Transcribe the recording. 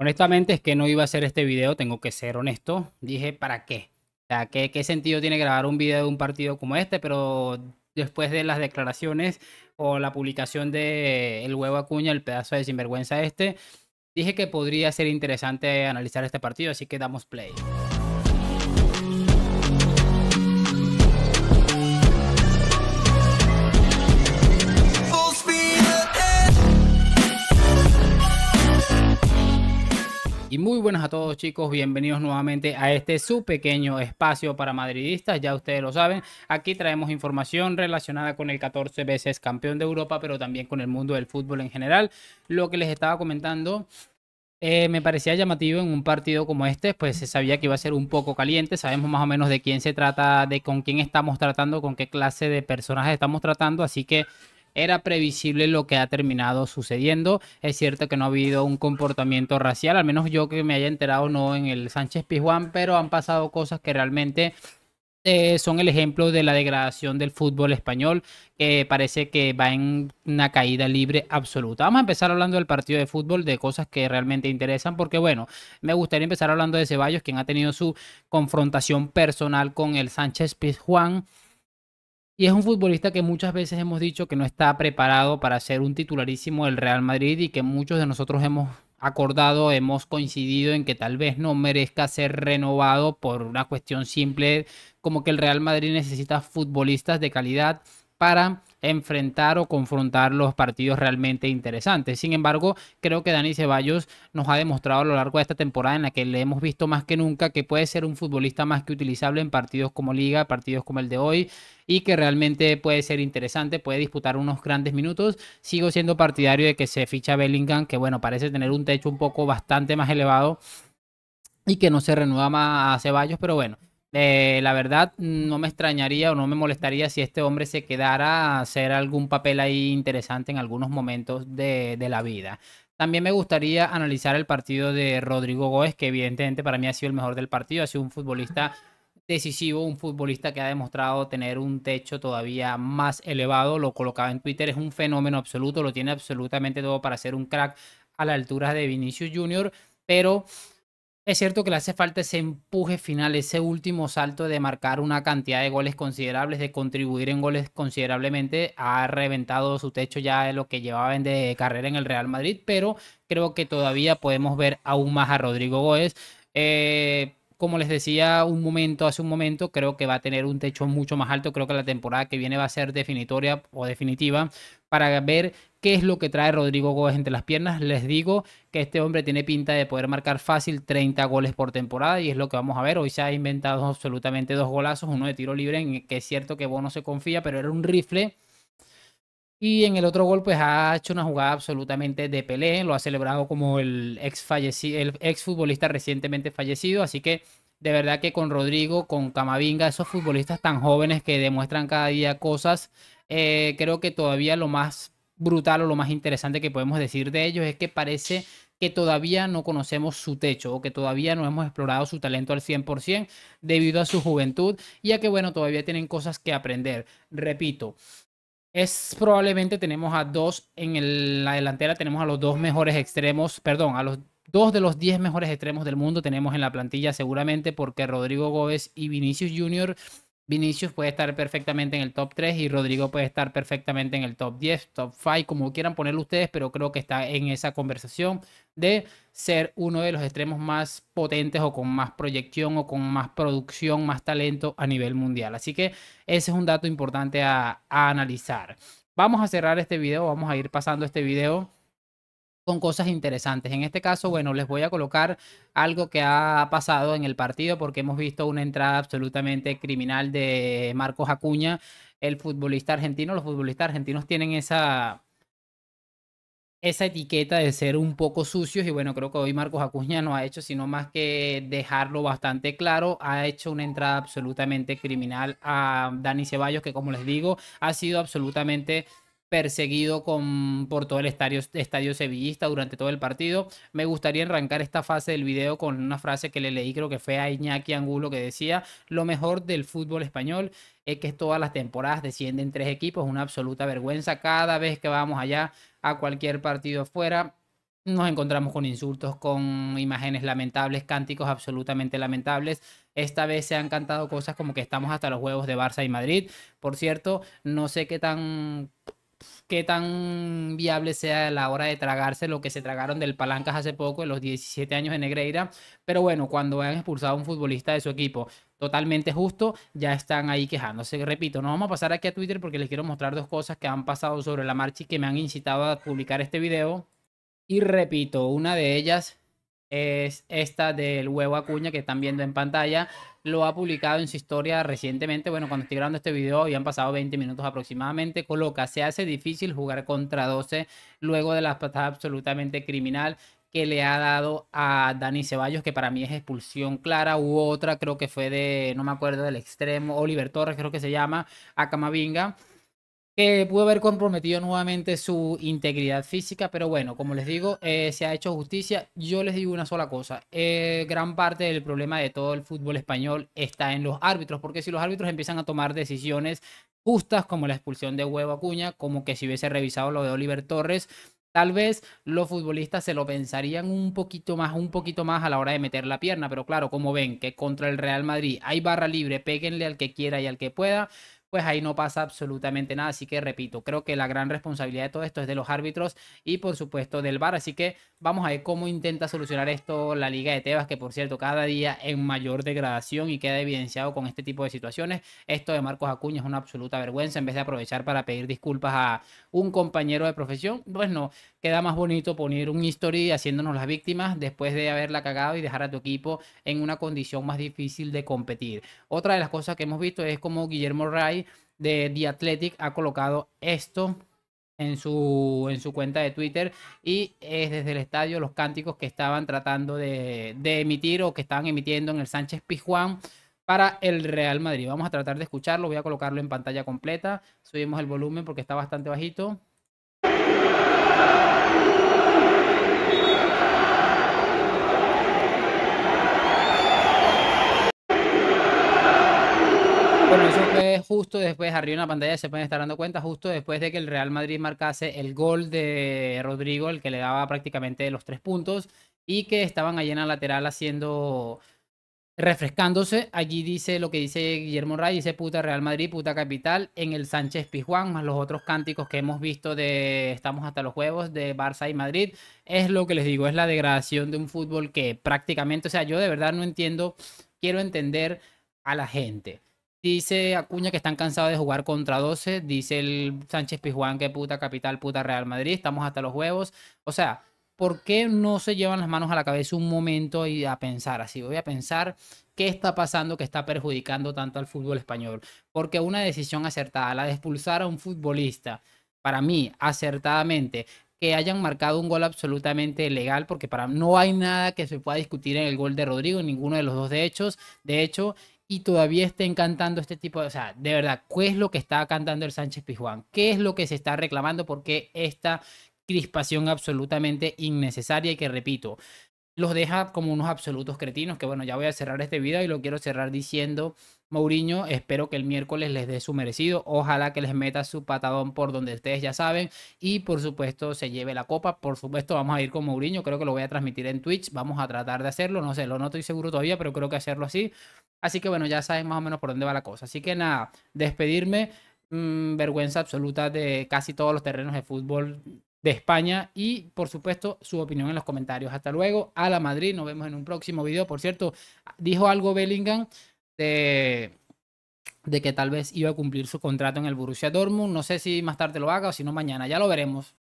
Honestamente es que no iba a hacer este video, tengo que ser honesto. Dije, ¿para qué? O sea, ¿qué, sentido tiene grabar un video de un partido como este? Pero después de las declaraciones o la publicación de El huevo Acuña, el pedazo de sinvergüenza este, dije que podría ser interesante analizar este partido, así que damos play. Y muy buenas a todos chicos, bienvenidos nuevamente a este su pequeño espacio para madridistas, ya ustedes lo saben, aquí traemos información relacionada con el 14 veces campeón de Europa, pero también con el mundo del fútbol en general. Lo que les estaba comentando eh, me parecía llamativo en un partido como este, pues se sabía que iba a ser un poco caliente, sabemos más o menos de quién se trata, de con quién estamos tratando, con qué clase de personajes estamos tratando, así que era previsible lo que ha terminado sucediendo. Es cierto que no ha habido un comportamiento racial, al menos yo que me haya enterado no en el Sánchez Pizjuán, pero han pasado cosas que realmente eh, son el ejemplo de la degradación del fútbol español, que parece que va en una caída libre absoluta. Vamos a empezar hablando del partido de fútbol, de cosas que realmente interesan, porque bueno, me gustaría empezar hablando de Ceballos, quien ha tenido su confrontación personal con el Sánchez Pizjuán. Y es un futbolista que muchas veces hemos dicho que no está preparado para ser un titularísimo del Real Madrid y que muchos de nosotros hemos acordado, hemos coincidido en que tal vez no merezca ser renovado por una cuestión simple, como que el Real Madrid necesita futbolistas de calidad para enfrentar o confrontar los partidos realmente interesantes. Sin embargo, creo que Dani Ceballos nos ha demostrado a lo largo de esta temporada en la que le hemos visto más que nunca que puede ser un futbolista más que utilizable en partidos como Liga, partidos como el de hoy, y que realmente puede ser interesante, puede disputar unos grandes minutos. Sigo siendo partidario de que se ficha Bellingham, que bueno, parece tener un techo un poco bastante más elevado y que no se renueva más a Ceballos, pero bueno, eh, la verdad, no me extrañaría o no me molestaría si este hombre se quedara a hacer algún papel ahí interesante en algunos momentos de, de la vida. También me gustaría analizar el partido de Rodrigo Góez, que evidentemente para mí ha sido el mejor del partido, ha sido un futbolista decisivo, un futbolista que ha demostrado tener un techo todavía más elevado, lo colocaba en Twitter, es un fenómeno absoluto, lo tiene absolutamente todo para ser un crack a la altura de Vinicius Jr., pero es cierto que le hace falta ese empuje final, ese último salto de marcar una cantidad de goles considerables, de contribuir en goles considerablemente. Ha reventado su techo ya de lo que llevaban de carrera en el Real Madrid, pero creo que todavía podemos ver aún más a Rodrigo Góez. Eh, como les decía un momento, hace un momento, creo que va a tener un techo mucho más alto. Creo que la temporada que viene va a ser definitoria o definitiva para ver qué es lo que trae Rodrigo Gómez entre las piernas. Les digo que este hombre tiene pinta de poder marcar fácil 30 goles por temporada y es lo que vamos a ver. Hoy se ha inventado absolutamente dos golazos, uno de tiro libre, en que es cierto que Bono se confía, pero era un rifle y en el otro gol, pues ha hecho una jugada absolutamente de Pelé, lo ha celebrado como el ex, el ex futbolista recientemente fallecido. Así que de verdad que con Rodrigo, con Camavinga, esos futbolistas tan jóvenes que demuestran cada día cosas, eh, creo que todavía lo más brutal o lo más interesante que podemos decir de ellos es que parece que todavía no conocemos su techo o que todavía no hemos explorado su talento al 100% debido a su juventud y a que, bueno, todavía tienen cosas que aprender. Repito, es probablemente tenemos a dos en la delantera, tenemos a los dos mejores extremos, perdón, a los dos de los diez mejores extremos del mundo tenemos en la plantilla seguramente porque Rodrigo Gómez y Vinicius Jr. Vinicius puede estar perfectamente en el top 3 y Rodrigo puede estar perfectamente en el top 10, top 5, como quieran ponerlo ustedes, pero creo que está en esa conversación de ser uno de los extremos más potentes o con más proyección o con más producción, más talento a nivel mundial. Así que ese es un dato importante a, a analizar. Vamos a cerrar este video, vamos a ir pasando este video con cosas interesantes. En este caso, bueno, les voy a colocar algo que ha pasado en el partido porque hemos visto una entrada absolutamente criminal de Marcos Acuña, el futbolista argentino. Los futbolistas argentinos tienen esa esa etiqueta de ser un poco sucios y bueno, creo que hoy Marcos Acuña no ha hecho sino más que dejarlo bastante claro, ha hecho una entrada absolutamente criminal a Dani Ceballos que como les digo ha sido absolutamente perseguido con, por todo el estadio, estadio sevillista durante todo el partido. Me gustaría arrancar esta fase del video con una frase que le leí, creo que fue a Iñaki Angulo, que decía, lo mejor del fútbol español es que todas las temporadas descienden tres equipos, una absoluta vergüenza. Cada vez que vamos allá a cualquier partido afuera, nos encontramos con insultos, con imágenes lamentables, cánticos absolutamente lamentables. Esta vez se han cantado cosas como que estamos hasta los huevos de Barça y Madrid. Por cierto, no sé qué tan qué tan viable sea la hora de tragarse lo que se tragaron del Palancas hace poco, en los 17 años de Negreira. Pero bueno, cuando han expulsado a un futbolista de su equipo, totalmente justo, ya están ahí quejándose. Repito, no vamos a pasar aquí a Twitter porque les quiero mostrar dos cosas que han pasado sobre la marcha y que me han incitado a publicar este video. Y repito, una de ellas es esta del huevo Acuña que están viendo en pantalla. Lo ha publicado en su historia recientemente. Bueno, cuando estoy grabando este video ya han pasado 20 minutos aproximadamente. Coloca, se hace difícil jugar contra 12 luego de la patada absolutamente criminal que le ha dado a Dani Ceballos, que para mí es expulsión clara. u otra, creo que fue de, no me acuerdo del extremo, Oliver Torres creo que se llama, a Camavinga que pudo haber comprometido nuevamente su integridad física, pero bueno, como les digo, eh, se ha hecho justicia. Yo les digo una sola cosa, eh, gran parte del problema de todo el fútbol español está en los árbitros, porque si los árbitros empiezan a tomar decisiones justas, como la expulsión de Huevo Acuña, como que si hubiese revisado lo de Oliver Torres, Tal vez los futbolistas se lo pensarían un poquito más, un poquito más a la hora de meter la pierna, pero claro, como ven que contra el Real Madrid hay barra libre, péguenle al que quiera y al que pueda, pues ahí no pasa absolutamente nada. Así que repito, creo que la gran responsabilidad de todo esto es de los árbitros y por supuesto del VAR. Así que vamos a ver cómo intenta solucionar esto la Liga de Tebas, que por cierto cada día en mayor degradación y queda evidenciado con este tipo de situaciones. Esto de Marcos Acuña es una absoluta vergüenza. En vez de aprovechar para pedir disculpas a un compañero de profesión, pues no, queda más bonito poner un history haciéndonos las víctimas después de haberla cagado y dejar a tu equipo en una condición más difícil de competir. Otra de las cosas que hemos visto es como Guillermo Ray de The Athletic ha colocado esto en su, en su cuenta de Twitter y es desde el estadio los cánticos que estaban tratando de, de emitir o que estaban emitiendo en el Sánchez Pizjuán para el Real Madrid. Vamos a tratar de escucharlo, voy a colocarlo en pantalla completa, subimos el volumen porque está bastante bajito. justo después, arriba en la pantalla se pueden estar dando cuenta, justo después de que el Real Madrid marcase el gol de Rodrigo, el que le daba prácticamente los tres puntos, y que estaban allí en la lateral haciendo refrescándose. Allí dice lo que dice Guillermo Ray, dice puta Real Madrid, puta capital, en el Sánchez Pizjuán, más los otros cánticos que hemos visto de estamos hasta los juegos de Barça y Madrid. Es lo que les digo, es la degradación de un fútbol que prácticamente, o sea, yo de verdad no entiendo, quiero entender a la gente. Dice Acuña que están cansados de jugar contra 12. Dice el Sánchez Pizjuán que puta capital, puta Real Madrid. Estamos hasta los huevos. O sea, ¿por qué no se llevan las manos a la cabeza un momento y a pensar así? Voy a pensar qué está pasando que está perjudicando tanto al fútbol español. Porque una decisión acertada, la de expulsar a un futbolista, para mí, acertadamente, que hayan marcado un gol absolutamente legal, porque para no hay nada que se pueda discutir en el gol de Rodrigo, en ninguno de los dos de hechos. De hecho, y todavía estén cantando este tipo de... O sea, de verdad, ¿qué es lo que está cantando el Sánchez Pizjuán? ¿Qué es lo que se está reclamando? Porque esta crispación absolutamente innecesaria y que, repito, los deja como unos absolutos cretinos, que bueno, ya voy a cerrar este video y lo quiero cerrar diciendo, Mourinho, espero que el miércoles les dé su merecido, ojalá que les meta su patadón por donde ustedes ya saben y por supuesto se lleve la copa, por supuesto vamos a ir con Mourinho, creo que lo voy a transmitir en Twitch, vamos a tratar de hacerlo, no sé, lo no estoy seguro todavía, pero creo que hacerlo así, Así que bueno, ya saben más o menos por dónde va la cosa. Así que nada, despedirme, mm, vergüenza absoluta de casi todos los terrenos de fútbol de España y por supuesto su opinión en los comentarios. Hasta luego, a la Madrid, nos vemos en un próximo video. Por cierto, dijo algo Bellingham de, de que tal vez iba a cumplir su contrato en el Borussia Dortmund. No sé si más tarde lo haga o si no mañana, ya lo veremos.